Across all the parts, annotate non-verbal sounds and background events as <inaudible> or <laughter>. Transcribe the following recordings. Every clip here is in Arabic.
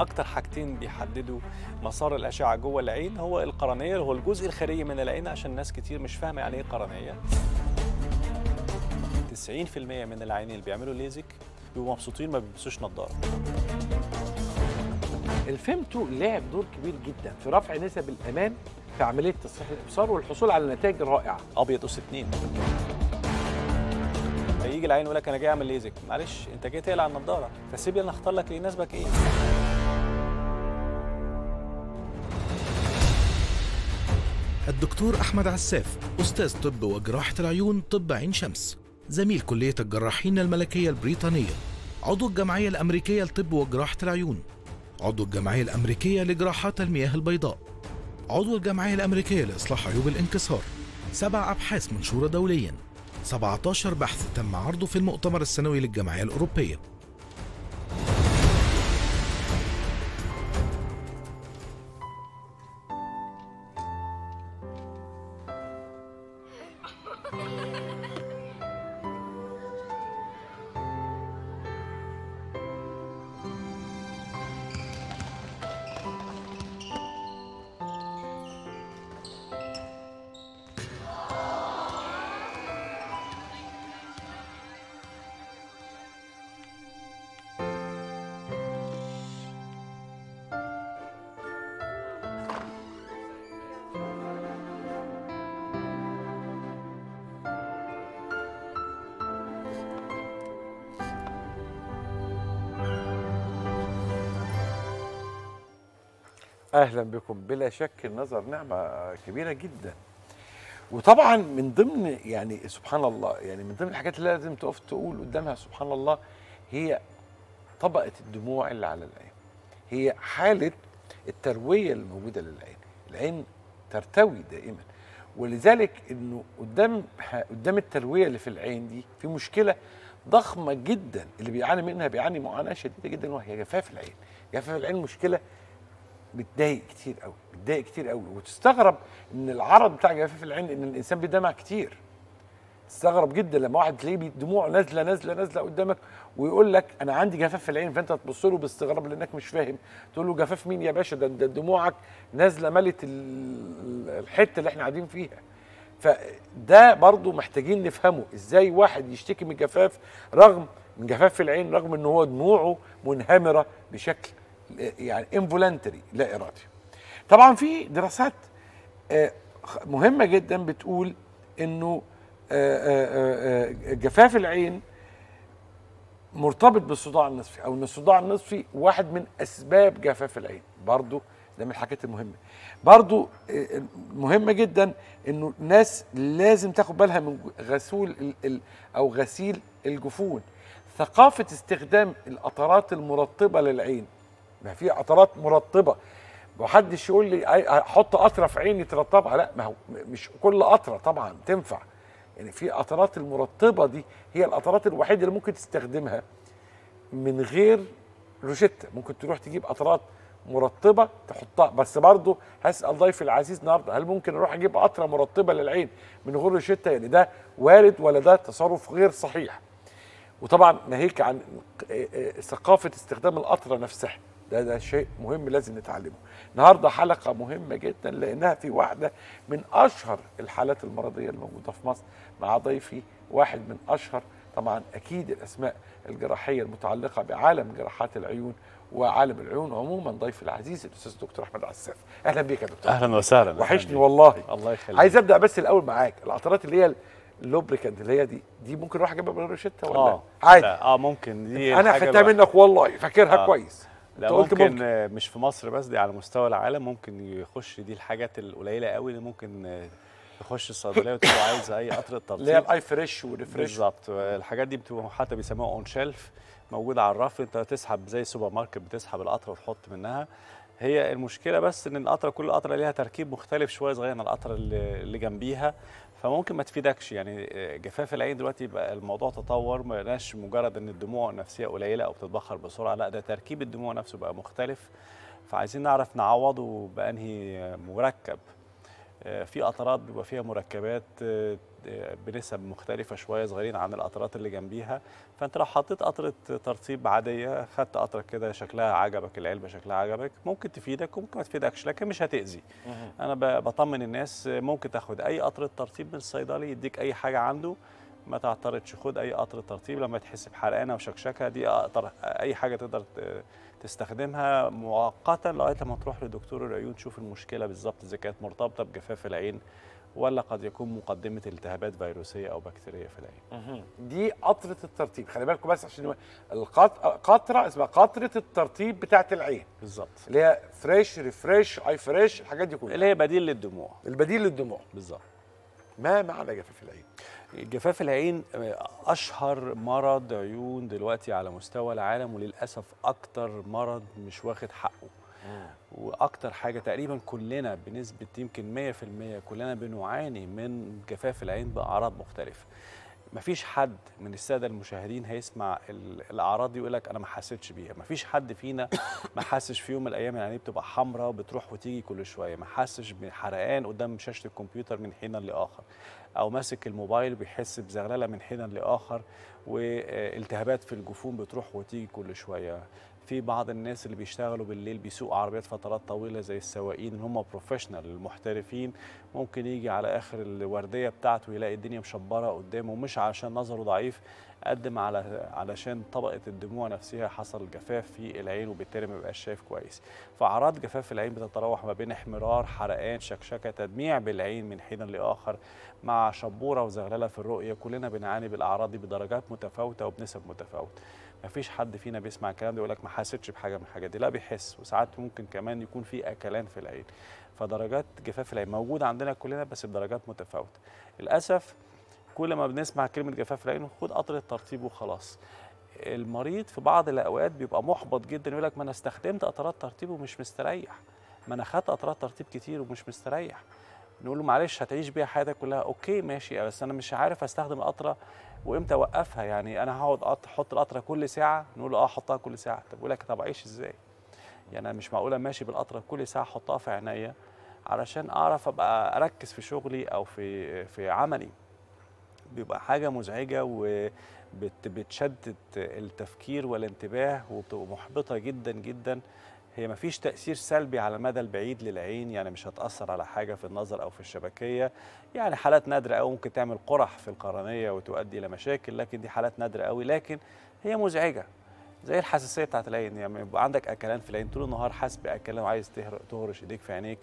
اكتر حاجتين بيحددوا مسار الاشعه جوه العين هو القرنيه اللي هو الجزء الخارجي من العين عشان ناس كتير مش فاهمه يعني ايه قرنيه 90% من العينين اللي بيعملوا ليزك بيبقوا مبسوطين ما بيلبسوش نظاره الفيمتو لعب دور كبير جدا في رفع نسب الامان في عمليه تصحيح الابصار والحصول على نتائج رائعه ابيض اس 2 يجي العين يقول لك انا جاي اعمل ليزك معلش انت جاي تقلع النضاره فسيب لي انا اختار لك اللي يناسبك ايه الدكتور أحمد عساف أستاذ طب وجراحة العيون طب عين شمس زميل كلية الجراحين الملكية البريطانية عضو الجمعية الأمريكية لطب وجراحة العيون عضو الجمعية الأمريكية لجراحات المياه البيضاء عضو الجمعية الأمريكية لإصلاح عيوب الانكسار سبع أبحاث منشورة دولياً 17 بحث تم عرضه في المؤتمر السنوي للجمعية الأوروبية اهلا بكم بلا شك النظر نعمه كبيره جدا وطبعا من ضمن يعني سبحان الله يعني من ضمن الحاجات اللي لازم تقف تقول قدامها سبحان الله هي طبقه الدموع اللي على العين هي حاله الترويه الموجوده للعين العين ترتوي دائما ولذلك انه قدام قدام الترويه اللي في العين دي في مشكله ضخمه جدا اللي بيعاني منها بيعاني معاناه شديده جدا وهي جفاف العين جفاف العين مشكله بتضايق كتير قوي بتضايق كتير قوي وتستغرب ان العرض بتاع جفاف العين ان الانسان بيدمع كتير تستغرب جدا لما واحد تلاقيه دموع نازله نازله نازله قدامك ويقول لك انا عندي جفاف في العين فانت تبص له باستغراب لانك مش فاهم تقول له جفاف مين يا باشا ده, ده دموعك نازله ملت الحته اللي احنا قاعدين فيها فده برضو محتاجين نفهمه ازاي واحد يشتكي من جفاف رغم من جفاف في العين رغم ان هو دموعه منهمره بشكل يعني انفولنتري لا ارادي طبعا في دراسات آه، مهمه جدا بتقول انه آه، آه، جفاف العين مرتبط بالصداع النصفي او ان الصداع النصفي واحد من اسباب جفاف العين برضو ده من الحاجات المهمه برضو مهمه جدا انه الناس لازم تاخد بالها من غسول او غسيل الجفون ثقافه استخدام القطرات المرطبه للعين ما في قطرات مرطبه محدش يقول لي احط قطره في عيني ترطبها لا ما هو مش كل قطره طبعا تنفع يعني في قطرات المرطبه دي هي القطرات الوحيده اللي ممكن تستخدمها من غير روشته ممكن تروح تجيب قطرات مرطبه تحطها بس برضه هسال ضيفي العزيز النهارده هل ممكن اروح اجيب قطره مرطبه للعين من غير روشته يعني ده وارد ولا ده تصرف غير صحيح وطبعا ناهيك عن آه، آه، ثقافه استخدام القطره نفسها ده ده شيء مهم لازم نتعلمه النهارده حلقه مهمه جدا لانها في واحده من اشهر الحالات المرضيه الموجوده في مصر مع ضيفي واحد من اشهر طبعا اكيد الاسماء الجراحيه المتعلقه بعالم جراحات العيون وعالم العيون عموما ضيف العزيز الاستاذ الدكتور احمد عساف اهلا بيك يا دكتور اهلا وسهلا وحشني والله الله يخليك عايز ابدا بس الاول معاك العطرات اللي هي اللوبريكانت اللي هي دي دي ممكن اروح اجيبها من روشته ولا آه عادي اه ممكن دي انا خدتها منك والله فاكرها آه كويس لا ممكن, ممكن مش في مصر بس دي على مستوى العالم ممكن يخش دي الحاجات القليله قوي اللي ممكن تخش الصيدليه وتبقى عايز اي قطره تنظيف <laughs> اللي هي الاي فريش وريفريش بالظبط الحاجات دي بتبقى حتى بيسموها اون شيلف موجوده على الرف انت تسحب زي السوبر ماركت بتسحب القطره وتحط منها هي المشكله بس ان القطره كل قطره ليها تركيب مختلف شويه صغير عن القطره اللي جنبيها فممكن ما تفيدكش يعني آه، جفاف العين دلوقتي بقى الموضوع تطور ما بقاش مجرد ان الدموع النفسيه قليله او بتتبخر بسرعه لا ده تركيب الدموع نفسه بقى مختلف فعايزين نعرف نعوضه بانهي مركب آه، في قطرات بيبقى فيها مركبات آه، بنسب مختلفه شويه صغيرين عن القطرات اللي جنبيها فانت لو حطيت قطره ترطيب عاديه خدت قطره كده شكلها عجبك العلبه شكلها عجبك ممكن تفيدك وممكن ما تفيدكش لكن مش هتاذي انا بطمن الناس ممكن تاخد اي قطره ترطيب من الصيدلي يديك اي حاجه عنده ما تعترضش خد اي قطره ترطيب لما تحس بحرقانه وشكشكه دي أقطر اي حاجه تقدر تستخدمها مؤقتا لغايه لما تروح لدكتور العيون تشوف المشكله بالظبط اذا كانت مرتبطه بجفاف العين ولا قد يكون مقدمه التهابات فيروسيه او بكتيريه في العين. دي قطره الترطيب، خلي بالكم بس عشان قطره اسمها قطره الترطيب بتاعه العين. بالظبط. اللي هي فريش ريفريش اي فريش الحاجات دي كلها. اللي هي بديل للدموع. البديل للدموع. بالظبط. ما معنى جفاف العين؟ جفاف العين آه، اشهر مرض عيون دلوقتي على مستوى العالم وللاسف اكتر مرض مش واخد حقه. واكتر حاجه تقريبا كلنا بنسبه يمكن 100% كلنا بنعاني من جفاف العين باعراض مختلفه مفيش حد من الساده المشاهدين هيسمع الاعراض دي ويقول لك انا ما حسيتش بيها مفيش حد فينا <laughs> ما حسش في يوم من الايام يعني بتبقى حمراء وبتروح وتيجي كل شويه ما حسش بحرقان قدام شاشه الكمبيوتر من حين لاخر او ماسك الموبايل بيحس بزغلله من حين لاخر والتهابات في الجفون بتروح وتيجي كل شويه في بعض الناس اللي بيشتغلوا بالليل بيسوقوا عربيات فترات طويله زي السواقين اللي هم بروفيشنال المحترفين ممكن يجي على اخر الورديه بتاعته يلاقي الدنيا مشبره قدامه مش عشان نظره ضعيف قدم على علشان طبقه الدموع نفسها حصل جفاف في العين وبالتالي ما بقاش شايف كويس فاعراض جفاف العين بتتراوح ما بين احمرار حرقان شكشكه تدميع بالعين من حين لاخر مع شبوره وزغلله في الرؤيه كلنا بنعاني بالاعراض دي بدرجات متفاوته وبنسب متفاوته مفيش حد فينا بيسمع الكلام ده يقول لك ما حسيتش بحاجه من الحاجات دي لا بيحس وساعات ممكن كمان يكون في اكلان في العين فدرجات جفاف العين موجوده عندنا كلنا بس بدرجات متفاوته للاسف كل ما بنسمع كلمه جفاف العين خد قطر الترطيب وخلاص المريض في بعض الاوقات بيبقى محبط جدا يقول لك ما انا استخدمت قطرات ترطيب ومش مستريح ما انا خدت قطرات ترطيب كتير ومش مستريح نقول له معلش هتعيش بيها حياتك كلها اوكي ماشي بس انا مش عارف استخدم القطره وامتى اوقفها يعني انا هقعد احط القطره كل ساعه نقول اه حطها كل ساعه طب يقول لك طب اعيش ازاي يعني انا مش معقوله ماشي بالقطره كل ساعه احطها في عينيا علشان اعرف ابقى اركز في شغلي او في في عملي بيبقى حاجه مزعجه وبتشتت التفكير والانتباه وبتبقى محبطه جدا جدا هي ما فيش تأثير سلبي على المدى البعيد للعين يعني مش هتأثر على حاجة في النظر أو في الشبكية يعني حالات نادرة أو ممكن تعمل قرح في القرنية وتؤدي إلى مشاكل لكن دي حالات نادرة قوي لكن هي مزعجة زي الحساسية بتاعت العين يعني يبقى عندك أكلان في العين طول النهار حاسس بأكلان وعايز تهرش إيديك في عينيك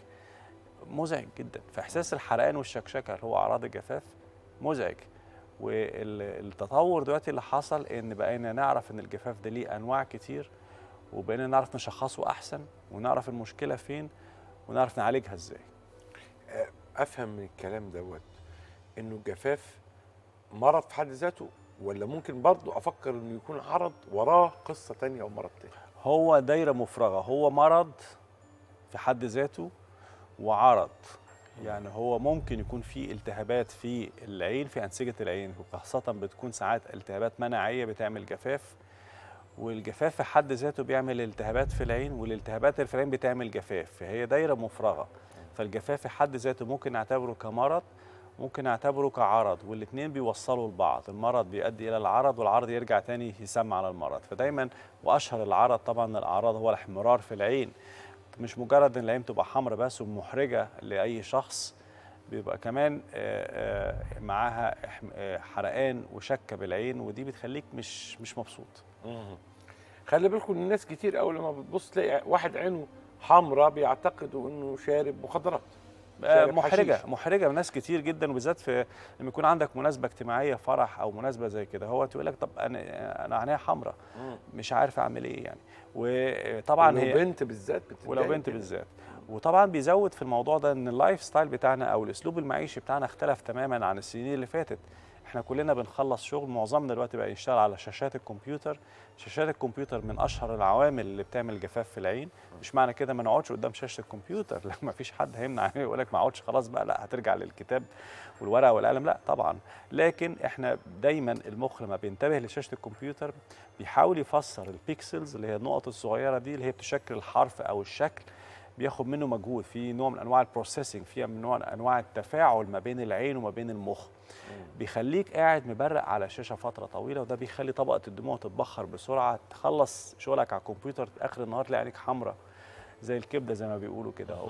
مزعج جدا فإحساس الحرقان والشكشكة اللي هو أعراض الجفاف مزعج والتطور دلوقتي اللي حصل إن بقينا نعرف إن الجفاف ده ليه أنواع كتير وبقينا نعرف نشخصه احسن ونعرف المشكله فين ونعرف نعالجها ازاي افهم من الكلام دوت انه الجفاف مرض في حد ذاته ولا ممكن برضه افكر انه يكون عرض وراه قصه تانية او مرض تاني هو دايره مفرغه هو مرض في حد ذاته وعرض يعني هو ممكن يكون في التهابات في العين في انسجه العين وخاصه بتكون ساعات التهابات مناعيه بتعمل جفاف والجفاف في حد ذاته بيعمل التهابات في العين والالتهابات في العين بتعمل جفاف فهي دايره مفرغه فالجفاف في حد ذاته ممكن نعتبره كمرض ممكن نعتبره كعرض والاثنين بيوصلوا لبعض المرض بيؤدي الى العرض والعرض يرجع تاني يسمى على المرض فدايما واشهر العرض طبعا الاعراض هو الاحمرار في العين مش مجرد ان العين تبقى حمراء بس ومحرجه لاي شخص بيبقى كمان آه، آه، معاها آه، حرقان وشكه بالعين ودي بتخليك مش مش مبسوط خلي بالكم الناس كتير قوي لما بتبص تلاقي واحد عينه حمراء بيعتقدوا انه شارب مخدرات شارب محرجه حشيش. محرجه ناس كتير جدا وبالذات في لما يكون عندك مناسبه اجتماعيه فرح او مناسبه زي كده هو تقول لك طب انا انا عينيا حمراء مش عارف اعمل ايه يعني وطبعا هي بنت بالذات ولو بنت بالذات وطبعا بيزود في الموضوع ده ان اللايف ستايل بتاعنا او الاسلوب المعيشي بتاعنا اختلف تماما عن السنين اللي فاتت احنا كلنا بنخلص شغل معظمنا دلوقتي بقى يشتغل على شاشات الكمبيوتر شاشات الكمبيوتر من اشهر العوامل اللي بتعمل جفاف في العين مش معنى كده ما نقعدش قدام شاشه الكمبيوتر <laughs> لا ما فيش حد هيمنع <laughs> يقول لك ما اقعدش خلاص بقى لا هترجع للكتاب والورقه والقلم لا طبعا لكن احنا دايما المخ لما بينتبه لشاشه الكمبيوتر بيحاول يفسر البيكسلز اللي هي النقط الصغيره دي اللي هي بتشكل الحرف او الشكل بياخد منه مجهود في نوع من انواع البروسيسنج من نوع من انواع التفاعل ما بين العين وما بين المخ بيخليك قاعد مبرق على الشاشه فتره طويله وده بيخلي طبقه الدموع تتبخر بسرعه تخلص شغلك على الكمبيوتر اخر النهار تلاقي عينك حمراء زي الكبده زي ما بيقولوا كده اهو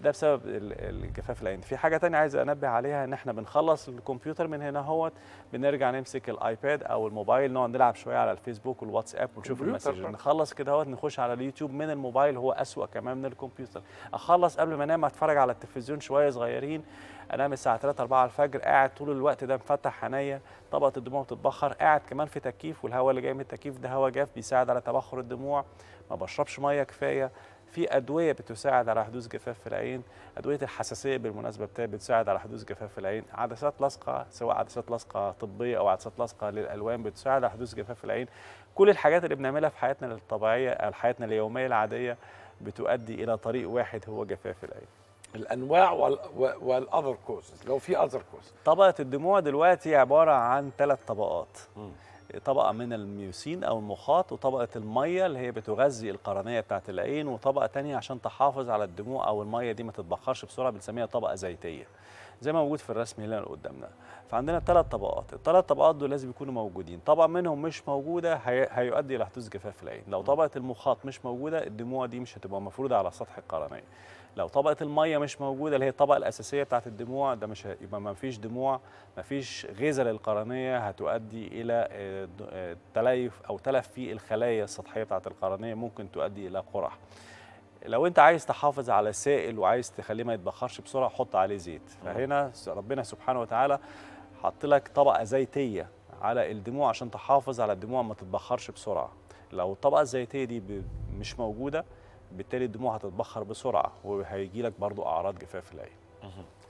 ده بسبب الجفاف العين في حاجه ثانيه عايز انبه عليها ان احنا بنخلص الكمبيوتر من هنا اهوت بنرجع نمسك الايباد او الموبايل نقعد نلعب شويه على الفيسبوك والواتساب ونشوف المسج نخلص كده اهوت نخش على اليوتيوب من الموبايل هو اسوا كمان من الكمبيوتر اخلص قبل ما انام اتفرج على التلفزيون شويه صغيرين انام الساعه 3 4 الفجر قاعد طول الوقت ده مفتح عينيا طبقه الدموع بتتبخر قاعد كمان في تكييف والهواء اللي جاي من التكييف ده هواء جاف بيساعد على تبخر الدموع ما بشربش ميه كفايه في ادويه بتساعد على حدوث جفاف في العين ادويه الحساسيه بالمناسبه بتساعد على حدوث جفاف في العين عدسات لاصقه سواء عدسات لاصقه طبيه او عدسات لاصقه للالوان بتساعد على حدوث جفاف في العين كل الحاجات اللي بنعملها في حياتنا الطبيعيه حياتنا اليوميه العاديه بتؤدي الى طريق واحد هو جفاف العين الانواع والاذر كوزز لو في اذر كوز طبقه الدموع دلوقتي عباره عن ثلاث طبقات م. طبقه من الميوسين او المخاط وطبقه الميه اللي هي بتغذي القرنيه بتاعه العين وطبقه ثانيه عشان تحافظ على الدموع او الميه دي ما تتبخرش بسرعه بنسميها طبقه زيتيه زي ما موجود في الرسم هنا اللي قدامنا فعندنا ثلاث طبقات الثلاث طبقات دول لازم يكونوا موجودين طبقه منهم مش موجوده هي... هيؤدي الى حدوث جفاف العين لو طبقه المخاط مش موجوده الدموع دي مش هتبقى مفروضه على سطح القرنيه لو طبقه الميه مش موجوده اللي هي الطبقه الاساسيه بتاعه الدموع ده مش يبقى ما فيش دموع ما فيش غذاء للقرنيه هتؤدي الى آه، آه، تليف او تلف في الخلايا السطحيه بتاعه القرنيه ممكن تؤدي الى قرح لو انت عايز تحافظ على سائل وعايز تخليه ما يتبخرش بسرعه حط عليه زيت فهنا ربنا سبحانه وتعالى حط لك طبقه زيتيه على الدموع عشان تحافظ على الدموع ما تتبخرش بسرعه لو الطبقه الزيتيه دي مش موجوده بالتالي الدموع هتتبخر بسرعه وهيجي لك برضه اعراض جفاف العين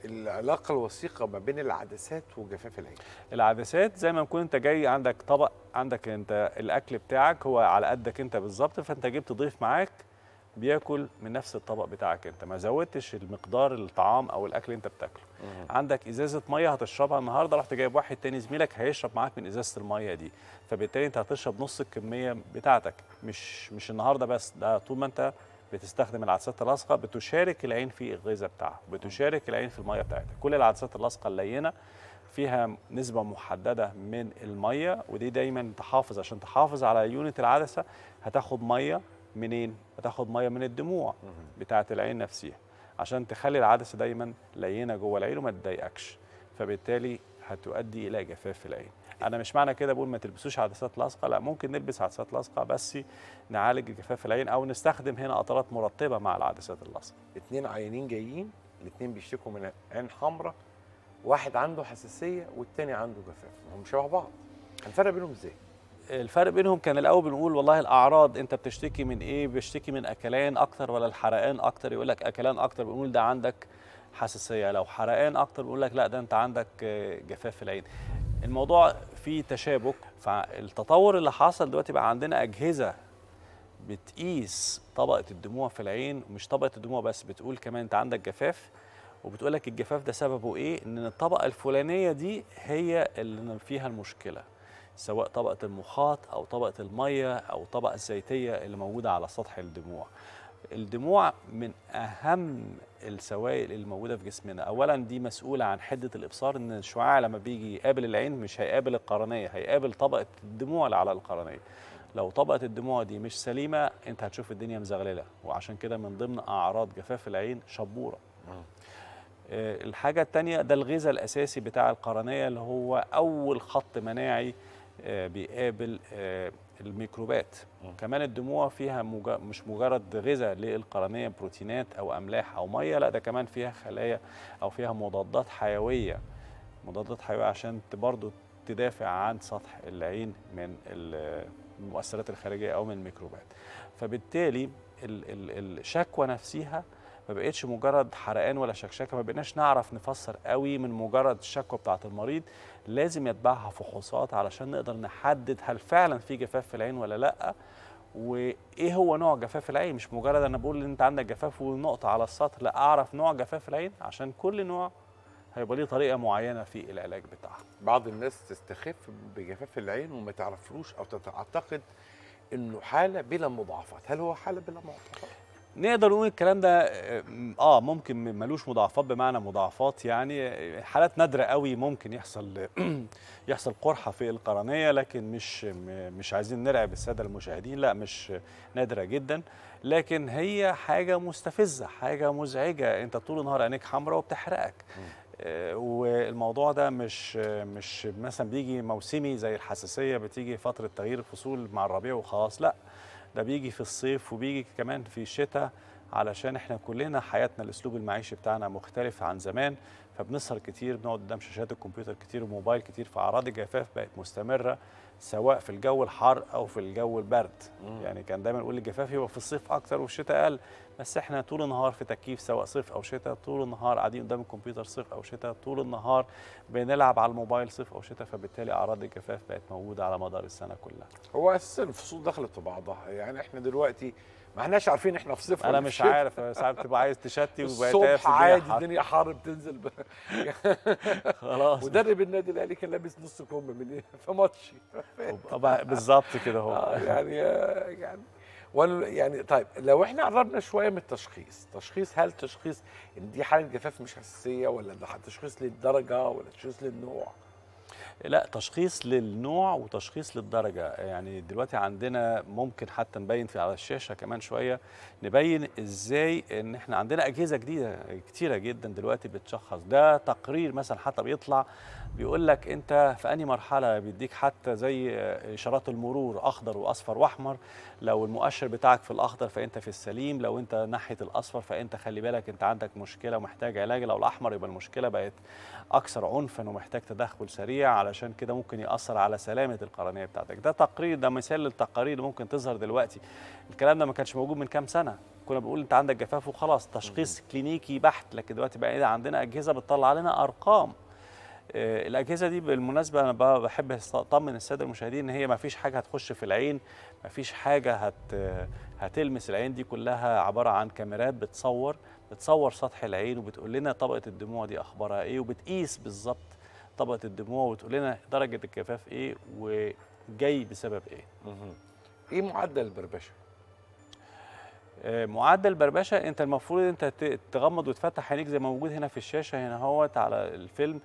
العلاقه الوثيقه ما بين العدسات وجفاف العين العدسات زي ما يكون انت جاي عندك طبق عندك انت الاكل بتاعك هو على قدك انت بالظبط فانت جبت ضيف معاك بياكل من نفس الطبق بتاعك انت ما زودتش المقدار الطعام او الاكل انت بتاكله عندك ازازه ميه هتشربها النهارده رحت جايب واحد تاني زميلك هيشرب معاك من ازازه الميه دي فبالتالي انت هتشرب نص الكميه بتاعتك مش مش النهارده بس ده طول ما انت بتستخدم العدسات اللاصقه بتشارك العين في الغذاء بتاعها بتشارك العين في الميه بتاعتها كل العدسات اللاصقه اللينه فيها نسبه محدده من الميه ودي دايما تحافظ عشان تحافظ على يونت العدسه هتاخد ميه منين هتاخد ميه من الدموع بتاعه العين نفسها عشان تخلي العدسه دايما لينه جوه العين وما تضايقكش فبالتالي هتؤدي الى جفاف العين انا مش معنى كده بقول ما تلبسوش عدسات لاصقه لا ممكن نلبس عدسات لاصقه بس نعالج جفاف العين او نستخدم هنا قطرات مرطبه مع العدسات اللاصقه اثنين عيانين جايين الاثنين بيشتكوا من عين حمراء واحد عنده حساسيه والتاني عنده جفاف هم شبه بعض هنفرق بينهم ازاي الفرق بينهم كان الاول بنقول والله الاعراض انت بتشتكي من ايه بيشتكي من اكلان اكتر ولا الحرقان اكتر يقول لك اكلان اكتر بنقول ده عندك حساسيه لو حرقان اكتر بيقول لك لا ده انت عندك جفاف في العين الموضوع فيه تشابك فالتطور اللي حصل دلوقتي بقى عندنا اجهزه بتقيس طبقه الدموع في العين ومش طبقه الدموع بس بتقول كمان انت عندك جفاف وبتقول لك الجفاف ده سببه ايه ان الطبقه الفلانيه دي هي اللي فيها المشكله سواء طبقه المخاط او طبقه الميه او الطبقه الزيتيه اللي موجوده على سطح الدموع الدموع من اهم السوائل اللي موجوده في جسمنا اولا دي مسؤوله عن حده الابصار ان الشعاع لما بيجي يقابل العين مش هيقابل القرنيه هيقابل طبقه الدموع اللي على القرنيه لو طبقه الدموع دي مش سليمه انت هتشوف الدنيا مزغلله وعشان كده من ضمن اعراض جفاف العين شبوره آه، الحاجه الثانيه ده الغذاء الاساسي بتاع القرنيه اللي هو اول خط مناعي آه، بيقابل آه، الميكروبات مم. كمان الدموع فيها مج... مش مجرد غذاء للقرنيه بروتينات او املاح او ميه لا ده كمان فيها خلايا او فيها مضادات حيويه مضادات حيويه عشان برضه تدافع عن سطح العين من المؤثرات الخارجيه او من الميكروبات فبالتالي الشكوى نفسها ما بقتش مجرد حرقان ولا شكشكه ما بقيناش نعرف نفسر قوي من مجرد الشكوى بتاعه المريض لازم يتبعها فحوصات علشان نقدر نحدد هل فعلا في جفاف في العين ولا لا وايه هو نوع جفاف العين مش مجرد انا بقول ان انت عندك جفاف ونقطه على السطر لا اعرف نوع جفاف العين عشان كل نوع هيبقى ليه طريقه معينه في العلاج بتاعها بعض الناس تستخف بجفاف العين وما تعرفلوش او تعتقد انه حاله بلا مضاعفات هل هو حاله بلا مضاعفات نقدر نقول الكلام ده آه،, اه ممكن ملوش مضاعفات بمعنى مضاعفات يعني حالات نادره قوي ممكن يحصل <clears throat> يحصل قرحه في القرنيه لكن مش مش عايزين نرعب الساده المشاهدين لا مش نادره جدا لكن هي حاجه مستفزه حاجه مزعجه انت طول النهار عينيك حمراء وبتحرقك آه، والموضوع ده مش مش مثلا بيجي موسمي زي الحساسيه بتيجي فتره تغيير الفصول مع الربيع وخلاص لا ده بيجي في الصيف وبيجي كمان في الشتاء علشان احنا كلنا حياتنا الاسلوب المعيشي بتاعنا مختلف عن زمان فبنسهر كتير بنقعد قدام شاشات الكمبيوتر كتير وموبايل كتير فاعراض الجفاف بقت مستمره سواء في الجو الحار او في الجو البرد مم. يعني كان دايما يقول الجفاف يبقى في الصيف اكتر والشتاء اقل بس احنا طول النهار في تكييف سواء صيف او شتاء طول النهار قاعدين قدام الكمبيوتر صيف او شتاء طول النهار بنلعب على الموبايل صيف او شتاء فبالتالي اعراض الجفاف بقت موجوده على مدار السنه كلها هو اساسا الفصول دخلت في بعضها يعني احنا دلوقتي ما احناش عارفين احنا في صفر انا مش عارف ساعات بتبقى عايز تشتي تافه عادي الدنيا حر بتنزل <laughs> خلاص مدرب النادي الاهلي كان لابس نص كم من إيه؟ في ماتش بالظبط كده هو آه، يعني آه، يعني وانا يعني طيب لو احنا قربنا شويه من التشخيص تشخيص هل تشخيص ان دي حاله جفاف مش حساسيه ولا ده تشخيص للدرجه ولا تشخيص للنوع لا تشخيص للنوع وتشخيص للدرجه يعني دلوقتي عندنا ممكن حتى نبين في على الشاشه كمان شويه نبين ازاي ان احنا عندنا اجهزه جديده كتيره جدا دلوقتي بتشخص ده تقرير مثلا حتى بيطلع بيقول لك انت في انهي مرحله بيديك حتى زي اشارات المرور اخضر واصفر واحمر لو المؤشر بتاعك في الاخضر فانت في السليم لو انت ناحيه الاصفر فانت خلي بالك انت عندك مشكله ومحتاج علاج لو الاحمر يبقى المشكله بقت اكثر عنفا ومحتاج تدخل سريع علشان كده ممكن ياثر على سلامه القرنيه بتاعتك ده تقرير ده مثال للتقارير ممكن تظهر دلوقتي الكلام ده ما كانش موجود من كام سنه كنا بنقول انت عندك جفاف وخلاص تشخيص كلينيكي بحت لكن دلوقتي بقى إيه عندنا اجهزه بتطلع لنا ارقام آه، الاجهزه دي بالمناسبه انا بحب اطمن الساده المشاهدين ان هي ما فيش حاجه هتخش في العين ما فيش حاجه هت هتلمس العين دي كلها عباره عن كاميرات بتصور بتصور سطح العين وبتقول لنا طبقه الدموع دي اخبارها ايه وبتقيس بالظبط طبقه الدموع وتقول لنا درجه الجفاف ايه وجاي بسبب ايه. ايه معدل البربشه؟ آه، معدل البربشه انت المفروض انت تغمض وتفتح عينيك زي ما موجود هنا في الشاشه هنا اهوت على الفيلم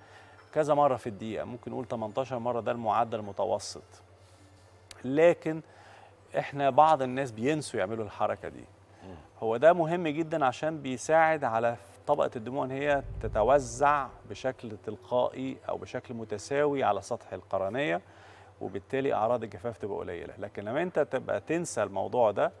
كذا مره في الدقيقه ممكن نقول 18 مره ده المعدل المتوسط. لكن احنا بعض الناس بينسوا يعملوا الحركه دي. هو ده مهم جدا عشان بيساعد على طبقه الدموع هي تتوزع بشكل تلقائي او بشكل متساوي على سطح القرنيه وبالتالي اعراض الجفاف تبقى قليله لكن لما انت تبقى تنسى الموضوع ده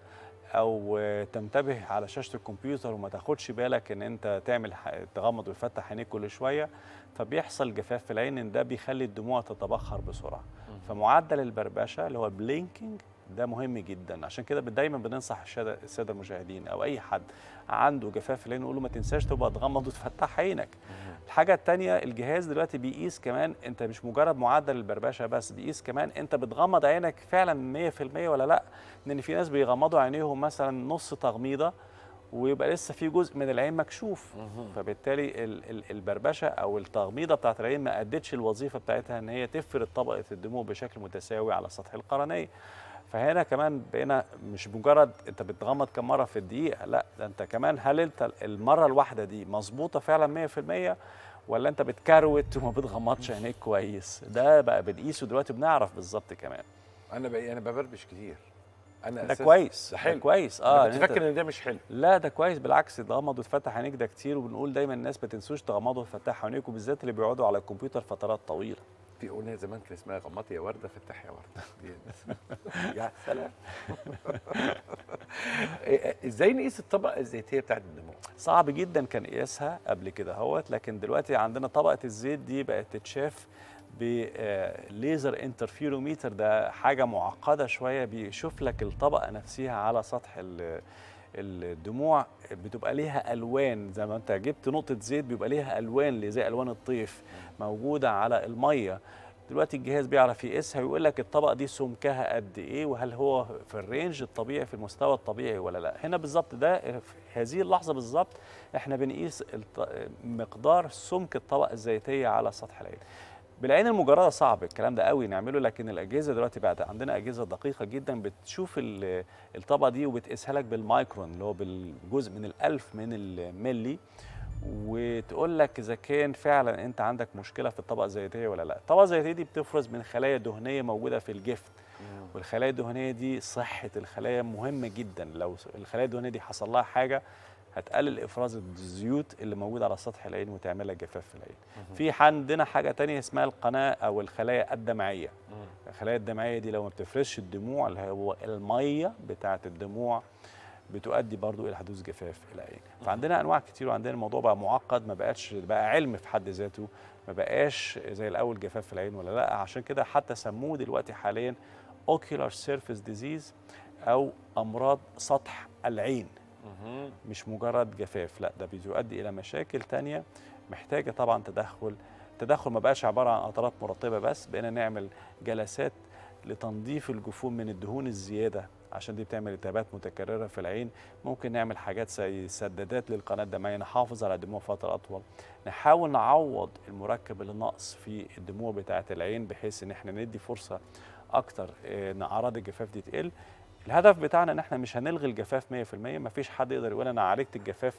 او تنتبه على شاشه الكمبيوتر وما تاخدش بالك ان انت تعمل تغمض وتفتح عينيك كل شويه فبيحصل جفاف في العين إن ده بيخلي الدموع تتبخر بسرعه فمعدل البربشه اللي هو بلينكينج ده مهم جدا عشان كده دايما بننصح الساده المشاهدين او اي حد عنده جفاف في العين نقول له ما تنساش تبقى تغمض وتفتح عينك الحاجه الثانيه الجهاز دلوقتي بيقيس كمان انت مش مجرد معدل البربشه بس بيقيس كمان انت بتغمض عينك فعلا 100% ولا لا لان في ناس بيغمضوا عينيهم مثلا نص تغميضه ويبقى لسه في جزء من العين مكشوف فبالتالي البربشه او التغميضه بتاعت العين ما ادتش الوظيفه بتاعتها ان هي تفرد طبقه الدموع بشكل متساوي على سطح القرنيه فهنا كمان بقينا مش مجرد انت بتغمض كم مره في الدقيقه لا ده انت كمان هل انت المره الواحده دي مظبوطه فعلا 100% ولا انت بتكروت وما بتغمضش عينيك كويس ده بقى بنقيسه دلوقتي بنعرف بالظبط كمان انا بقى انا ببربش كتير انا ده كويس ده حلو كويس اه انت فاكر ان ده مش حلو لا ده كويس بالعكس تغمض وتفتح عينيك ده كتير وبنقول دايما الناس ما تنسوش تغمضوا وتفتحوا عينيك وبالذات اللي بيقعدوا على الكمبيوتر فترات طويله في اغنيه زمان كان اسمها غمضي يا ورده فتح يا ورده يا <laughs> يعني سلام <laughs> إيه، إيه، ازاي نقيس الطبقه الزيتيه بتاعت النمو صعب جدا كان قياسها قبل كده اهوت لكن دلوقتي عندنا طبقه الزيت دي بقت تتشاف بليزر انترفيروميتر آه، ده حاجه معقده شويه بيشوف لك الطبقه نفسها على سطح الدموع بتبقى ليها الوان زي ما انت جبت نقطه زيت بيبقى ليها الوان اللي زي الوان الطيف موجوده على الميه دلوقتي الجهاز بيعرف يقيسها ويقول لك الطبقه دي سمكها قد ايه وهل هو في الرينج الطبيعي في المستوى الطبيعي ولا لا هنا بالظبط ده في هذه اللحظه بالظبط احنا بنقيس مقدار سمك الطبقه الزيتيه على سطح العين بالعين المجرده صعب الكلام ده قوي نعمله لكن الاجهزه دلوقتي بقت عندنا اجهزه دقيقه جدا بتشوف الطبقه دي وبتقيسها لك بالمايكرون اللي هو بالجزء من الالف من الملي وتقول لك اذا كان فعلا انت عندك مشكله في الطبقه الزيتيه ولا لا الطبقه الزيتيه دي بتفرز من خلايا دهنيه موجوده في الجفت والخلايا الدهنيه دي صحه الخلايا مهمه جدا لو الخلايا الدهنيه دي حصل لها حاجه هتقلل افراز الزيوت اللي موجوده على سطح العين وتعمل لك جفاف في العين في عندنا حاجه تانية اسمها القناه او الخلايا الدمعيه الخلايا الدمعيه دي لو ما بتفرزش الدموع اللي هو الميه بتاعه الدموع بتؤدي برضو الى حدوث جفاف العين فعندنا انواع كتير وعندنا الموضوع بقى معقد ما بقاش بقى علم في حد ذاته ما بقاش زي الاول جفاف في العين ولا لا عشان كده حتى سموه دلوقتي حاليا اوكيولار سيرفيس ديزيز او امراض سطح العين مش مجرد جفاف لا ده بيؤدي الى مشاكل تانية محتاجه طبعا تدخل التدخل ما بقاش عباره عن قطرات مرطبه بس بقينا نعمل جلسات لتنظيف الجفون من الدهون الزياده عشان دي بتعمل التهابات متكرره في العين ممكن نعمل حاجات زي سدادات للقناه الدمويه نحافظ على الدموع فتره اطول نحاول نعوض المركب اللي ناقص في الدموع بتاعه العين بحيث ان احنا ندي فرصه اكتر آه، ان اعراض الجفاف دي تقل الهدف بتاعنا ان احنا مش هنلغي الجفاف 100% مفيش حد يقدر يقول انا عالجت الجفاف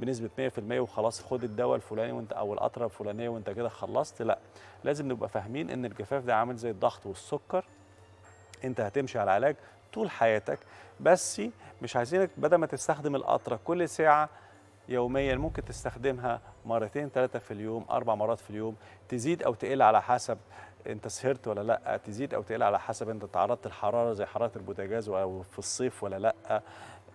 بنسبه 100% وخلاص خد الدواء الفلاني وانت او القطره الفلانيه وانت كده خلصت لا لازم نبقى فاهمين ان الجفاف ده عامل زي الضغط والسكر انت هتمشي على علاج طول حياتك بس مش عايزينك بدل ما تستخدم القطره كل ساعه يوميا ممكن تستخدمها مرتين ثلاثه في اليوم اربع مرات في اليوم تزيد او تقل على حسب انت سهرت ولا لا تزيد او تقل على حسب انت تعرضت الحراره زي حراره البوتاجاز او في الصيف ولا لا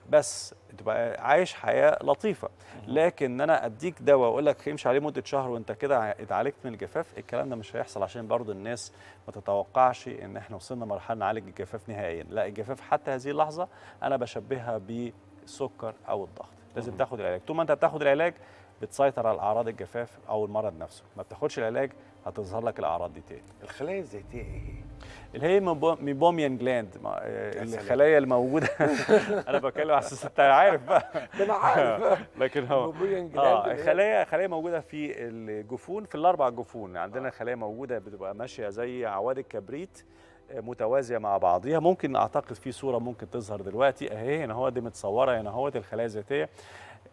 بس تبقى عايش حياه لطيفه لكن انا اديك دواء واقول لك امشي عليه مده شهر وانت كده اتعالجت من الجفاف الكلام ده مش هيحصل عشان برضه الناس ما تتوقعش ان احنا وصلنا مرحله نعالج الجفاف نهائيا لا الجفاف حتى هذه اللحظه انا بشبهها بالسكر او الضغط لازم تاخد العلاج طول ما انت بتاخد العلاج بتسيطر على اعراض الجفاف او المرض نفسه ما بتاخدش العلاج هتظهر لك الاعراض دي تاني الخلايا الذاتيه ايه اللي هي ميبوميان جلاند آه، الخلايا الموجوده <laughs> انا بتكلم على اساس انت عارف بقى انا عارف <laughs> لكن هو اه خلايا خلايا موجوده في الجفون في الاربع جفون عندنا آه. خلايا موجوده بتبقى ماشيه زي عواد الكبريت آه، متوازيه مع بعضيها ممكن اعتقد في صوره ممكن تظهر دلوقتي اهي هنا هو دي متصوره هنا هو دي الخلايا الذاتيه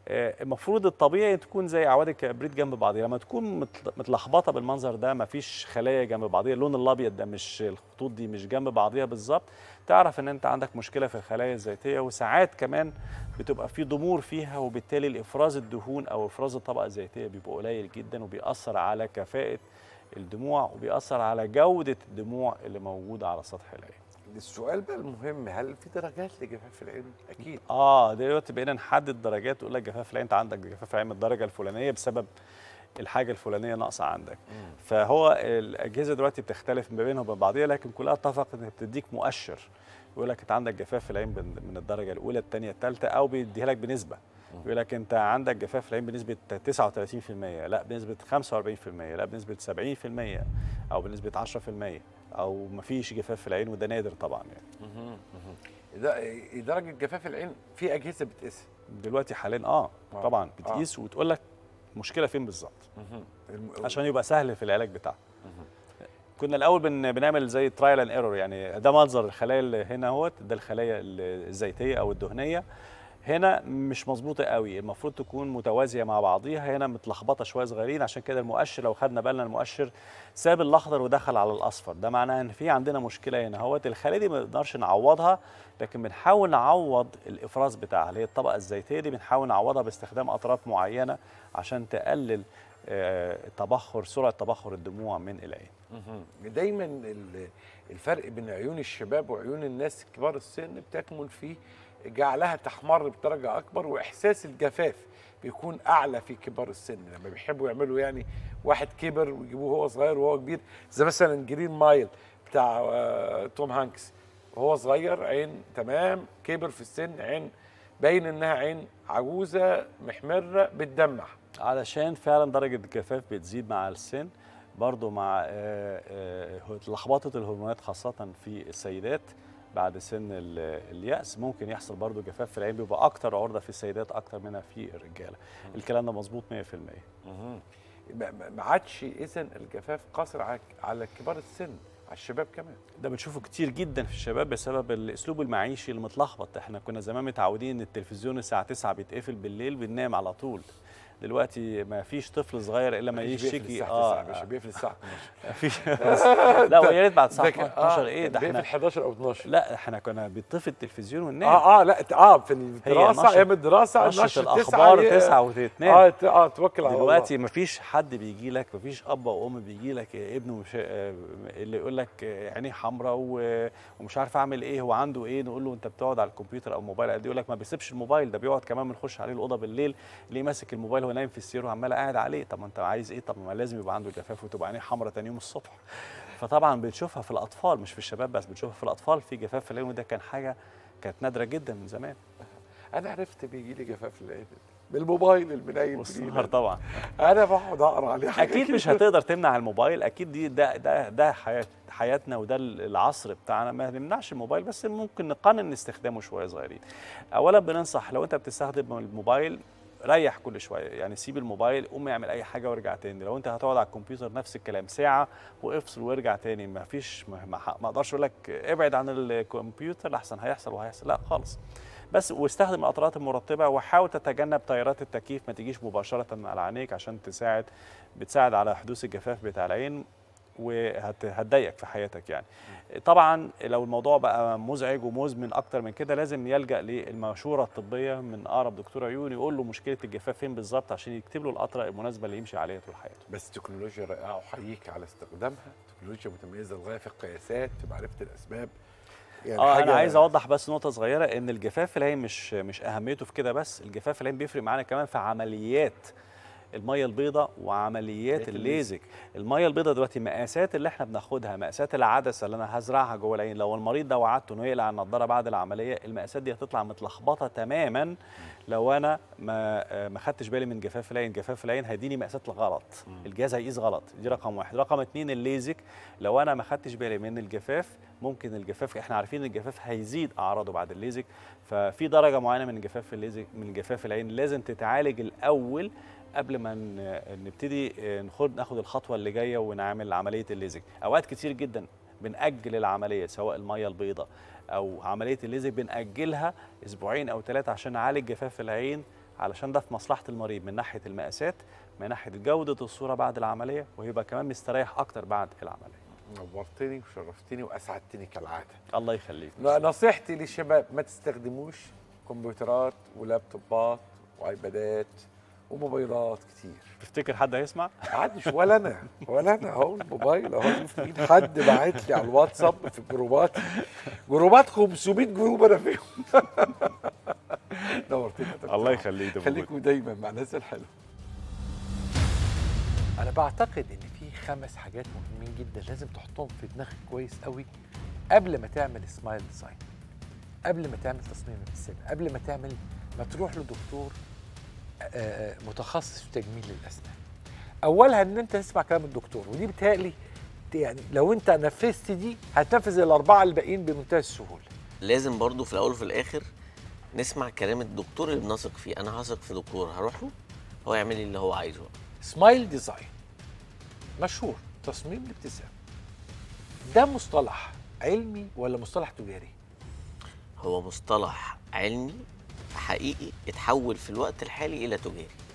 آه، المفروض الطبيعي تكون زي اعواد الكبريت جنب بعضيها لما تكون متلخبطه بالمنظر ده مفيش خلايا جنب بعضيها اللون الابيض ده مش الخطوط دي مش جنب بعضيها بالظبط تعرف ان انت عندك مشكله في الخلايا الزيتيه وساعات كمان بتبقى في ضمور فيها وبالتالي الافراز الدهون او افراز الطبقه الزيتيه بيبقى قليل جدا وبيأثر على كفاءه الدموع وبيأثر على جوده الدموع اللي موجوده على سطح العين السؤال بقى المهم هل في درجات لجفاف العين؟ اكيد اه دلوقتي بقينا نحدد درجات يقول لك جفاف العين انت عندك جفاف العين الدرجه الفلانيه بسبب الحاجه الفلانيه ناقصه عندك مم. فهو الاجهزه دلوقتي بتختلف ما بينهم وبين بعضيها لكن كلها اتفق انها بتديك مؤشر يقول لك انت عندك جفاف في العين من الدرجه الاولى الثانيه الثالثه او بيديها لك بنسبه يقول لك انت عندك جفاف في العين بنسبه 39% لا بنسبه 45% لا بنسبه 70% او بنسبه 10% او ما فيش جفاف في العين وده نادر طبعا يعني درجه جفاف العين في اجهزه بتقيسها دلوقتي حاليا اه, آه، طبعا آه. بتقيس وتقول لك المشكله فين بالظبط عشان يبقى سهل في العلاج بتاعها كنا الاول بن بنعمل زي ترايل اند ايرور يعني ده منظر الخلايا اللي هنا اهوت ده الخلايا الزيتيه او الدهنيه هنا مش مظبوطه قوي المفروض تكون متوازيه مع بعضيها هنا متلخبطه شويه صغيرين عشان كده المؤشر لو خدنا بالنا المؤشر ساب الاخضر ودخل على الاصفر ده معناه ان في عندنا مشكله هنا اهوت الخلايا دي ما نقدرش نعوضها لكن بنحاول نعوض الافراز بتاعها اللي هي الطبقه الزيتيه دي بنحاول نعوضها باستخدام اطراف معينه عشان تقلل آه، تبخر سرعه تبخر الدموع من العين دايما الفرق بين عيون الشباب وعيون الناس كبار السن بتكمن في جعلها تحمر بدرجه اكبر واحساس الجفاف بيكون اعلى في كبار السن لما بيحبوا يعملوا يعني واحد كبر ويجيبوه هو صغير وهو كبير زي مثلا جرين مايل بتاع آه، توم هانكس وهو صغير عين تمام كبر في السن عين باين انها عين عجوزه محمره بتدمع علشان فعلا درجه الجفاف بتزيد مع السن برضو مع آه، آه، لخبطه الهرمونات خاصه في السيدات بعد سن اليأس ممكن يحصل برضو جفاف في العين بيبقى أكتر عرضة في السيدات أكتر منها في الرجالة الكلام ده مظبوط 100% ما عادش إذا الجفاف قاصر على كبار السن على الشباب كمان ده بنشوفه كتير جدا في الشباب بسبب الاسلوب المعيشي المتلخبط احنا كنا زمان متعودين ان التلفزيون الساعه 9 بيتقفل بالليل بننام على طول دلوقتي ما فيش طفل صغير الا ما يشكي اه يا بيقفل الساعه 12 آه. <laughs> <laughs> <laughs> لا ويا ريت بعد الساعه 12 آه، ايه ده احنا بيقفل 11 او 12 لا احنا كنا بيطفي التلفزيون وننام اه اه لا اه في الدراسه ايام الدراسه نشر الاخبار 9 و2 اه اه توكل على الله دلوقتي ما فيش حد بيجي لك ما فيش اب وام بيجي لك ابنه مش آه، اللي يقول لك عينيه حمراء ومش عارف اعمل ايه هو عنده ايه نقول له انت بتقعد على الكمبيوتر او الموبايل قد يقول لك ما بيسيبش الموبايل ده بيقعد كمان بنخش عليه الاوضه بالليل ليه ماسك الموبايل عمال هو نايم في السرير وعمال قاعد عليه طب ما انت عايز ايه طب ما لازم يبقى عنده جفاف وتبقى عينيه حمراء ثاني يوم الصبح فطبعا بنشوفها في الاطفال مش في الشباب بس بنشوفها في الاطفال في جفاف في العين وده كان حاجه كانت نادره جدا من زمان انا عرفت بيجي لي جفاف العين بالموبايل المنيل والسهر طبعا انا بقعد اقرا عليه اكيد مش هتقدر تمنع الموبايل اكيد دي ده ده ده حيات حياتنا وده العصر بتاعنا ما نمنعش الموبايل بس ممكن نقنن استخدامه شويه صغيرين اولا بننصح لو انت بتستخدم الموبايل ريح كل شويه يعني سيب الموبايل قوم اعمل اي حاجه وارجع تاني لو انت هتقعد على الكمبيوتر نفس الكلام ساعه وافصل وارجع تاني ما فيش ما اقدرش اقول لك ابعد عن الكمبيوتر احسن هيحصل وهيحصل لا خالص بس واستخدم القطرات المرطبه وحاول تتجنب تيارات التكييف ما تجيش مباشره على عينيك عشان تساعد بتساعد على حدوث الجفاف بتاع العين وهتضايقك في حياتك يعني طبعا لو الموضوع بقى مزعج ومزمن اكتر من كده لازم يلجا للمشوره الطبيه من اقرب دكتور عيون يقول له مشكله الجفاف فين بالظبط عشان يكتب له القطره المناسبه اللي يمشي عليها طول حياته بس تكنولوجيا رائعه احييك على استخدامها تكنولوجيا متميزه للغايه في القياسات في معرفه الاسباب يعني اه انا عايز اوضح بس نقطه صغيره ان الجفاف العين مش مش اهميته في كده بس الجفاف العين بيفرق معانا كمان في عمليات الميه البيضاء وعمليات الليزك الميه البيضاء دلوقتي مقاسات اللي احنا بناخدها مقاسات العدسه اللي انا هزرعها جوه العين لو المريض ده وعدته انه يقلع النضاره بعد العمليه المقاسات دي هتطلع متلخبطه تماما لو انا ما آه، ما خدتش بالي من جفاف العين جفاف العين هيديني مقاسات غلط الجهاز هيقيس غلط دي رقم واحد رقم اتنين الليزك لو انا ما خدتش بالي من الجفاف ممكن الجفاف احنا عارفين ان الجفاف هيزيد اعراضه بعد الليزك ففي درجه معينه من جفاف الليزك من جفاف العين لازم تتعالج الاول قبل ما نبتدي آه، ناخد ناخد الخطوه اللي جايه ونعمل عمليه الليزك اوقات كتير جدا بنأجل العمليه سواء الميه البيضاء او عمليه الليزك بنأجلها اسبوعين او ثلاثه عشان نعالج جفاف العين علشان ده في مصلحه المريض من ناحيه المقاسات من ناحيه جوده الصوره بعد العمليه ويبقى كمان مستريح اكتر بعد العمليه نورتني وشرفتني واسعدتني كالعاده الله يخليك نصيحتي للشباب ما تستخدموش كمبيوترات ولابتوبات وايبادات وموبايلات كتير تفتكر حد هيسمع؟ محدش ولا انا ولا انا اهو الموبايل اهو في حد باعت لي على الواتساب في جروبات جروبات 500 جروب انا فيهم <laughs> نورتني الله يخليك خليكم دايما مع الناس الحلوه انا بعتقد ان خمس حاجات مهمين جدا لازم تحطهم في دماغك كويس قوي قبل ما تعمل سمايل ديزاين قبل ما تعمل تصميم ابتسامه قبل ما تعمل ما تروح لدكتور آه، آه، متخصص في تجميل الاسنان اولها ان انت تسمع كلام الدكتور ودي بتهيألي يعني لو انت نفذت دي هتنفذ الاربعه الباقيين بمنتهى السهوله لازم برضو في الاول وفي الاخر نسمع كلام الدكتور اللي بنثق فيه انا هثق في دكتور هروح له هو يعمل لي اللي هو عايزه سمايل ديزاين مشهور تصميم الابتسام ده مصطلح علمي ولا مصطلح تجاري؟ هو مصطلح علمي حقيقي اتحول في الوقت الحالي الى تجاري